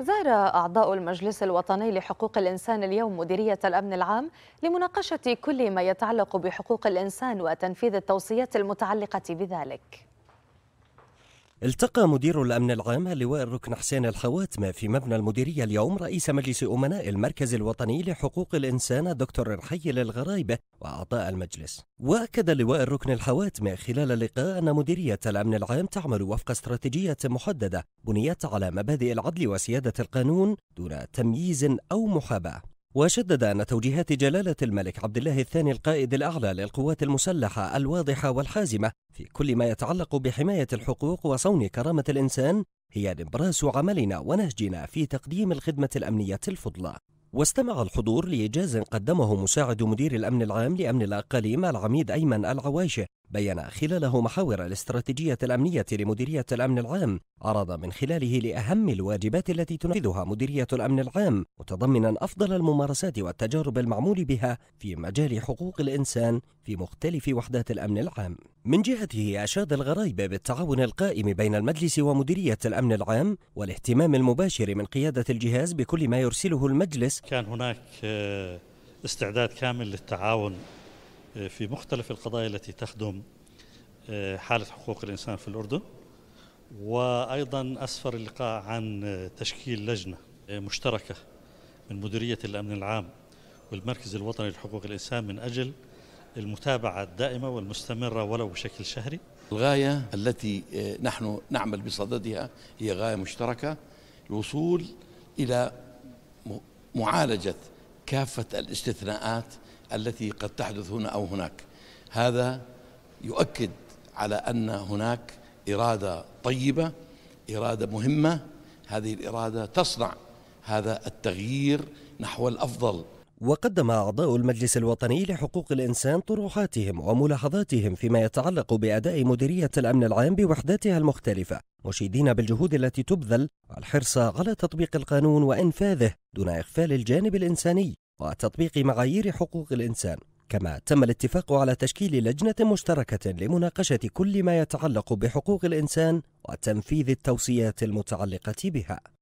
زار أعضاء المجلس الوطني لحقوق الإنسان اليوم مديرية الأمن العام لمناقشة كل ما يتعلق بحقوق الإنسان وتنفيذ التوصيات المتعلقة بذلك التقى مدير الأمن العام اللواء الركن حسين الحواتمة في مبنى المديرية اليوم رئيس مجلس أمناء المركز الوطني لحقوق الإنسان الدكتور الحي الغرايبة وأعضاء المجلس وأكد لواء الركن الحواتم خلال اللقاء أن مديرية الأمن العام تعمل وفق استراتيجية محددة بنيت على مبادئ العدل وسيادة القانون دون تمييز أو محاباة وشدد أن توجيهات جلالة الملك عبد الله الثاني القائد الأعلى للقوات المسلحة الواضحة والحازمة في كل ما يتعلق بحماية الحقوق وصون كرامة الإنسان هي نبراس عملنا ونهجنا في تقديم الخدمة الأمنية الفضلى واستمع الحضور لإيجاز قدمه مساعد مدير الأمن العام لأمن الأقاليم العميد أيمن العوايشه بين خلاله محاور الاستراتيجية الأمنية لمديرية الأمن العام عرض من خلاله لأهم الواجبات التي تنفذها مديرية الأمن العام متضمنا أفضل الممارسات والتجارب المعمول بها في مجال حقوق الإنسان في مختلف وحدات الأمن العام من جهته أشاد الغرايب بالتعاون القائم بين المجلس ومديرية الأمن العام والاهتمام المباشر من قيادة الجهاز بكل ما يرسله المجلس كان هناك آه، استعداد كامل للتعاون في مختلف القضايا التي تخدم آه، حالة حقوق الإنسان في الأردن وأيضا أسفر اللقاء عن آه، تشكيل لجنة آه، مشتركة من مديرية الأمن العام والمركز الوطني لحقوق الإنسان من أجل المتابعة الدائمة والمستمرة ولو بشكل شهري الغاية التي نحن نعمل بصددها هي غاية مشتركة الوصول إلى معالجة كافة الاستثناءات التي قد تحدث هنا أو هناك هذا يؤكد على أن هناك إرادة طيبة إرادة مهمة هذه الإرادة تصنع هذا التغيير نحو الأفضل وقدم أعضاء المجلس الوطني لحقوق الإنسان طروحاتهم وملاحظاتهم فيما يتعلق بأداء مديرية الأمن العام بوحداتها المختلفة مشيدين بالجهود التي تبذل والحرص على تطبيق القانون وإنفاذه دون إغفال الجانب الإنساني وتطبيق معايير حقوق الإنسان كما تم الاتفاق على تشكيل لجنة مشتركة لمناقشة كل ما يتعلق بحقوق الإنسان وتنفيذ التوصيات المتعلقة بها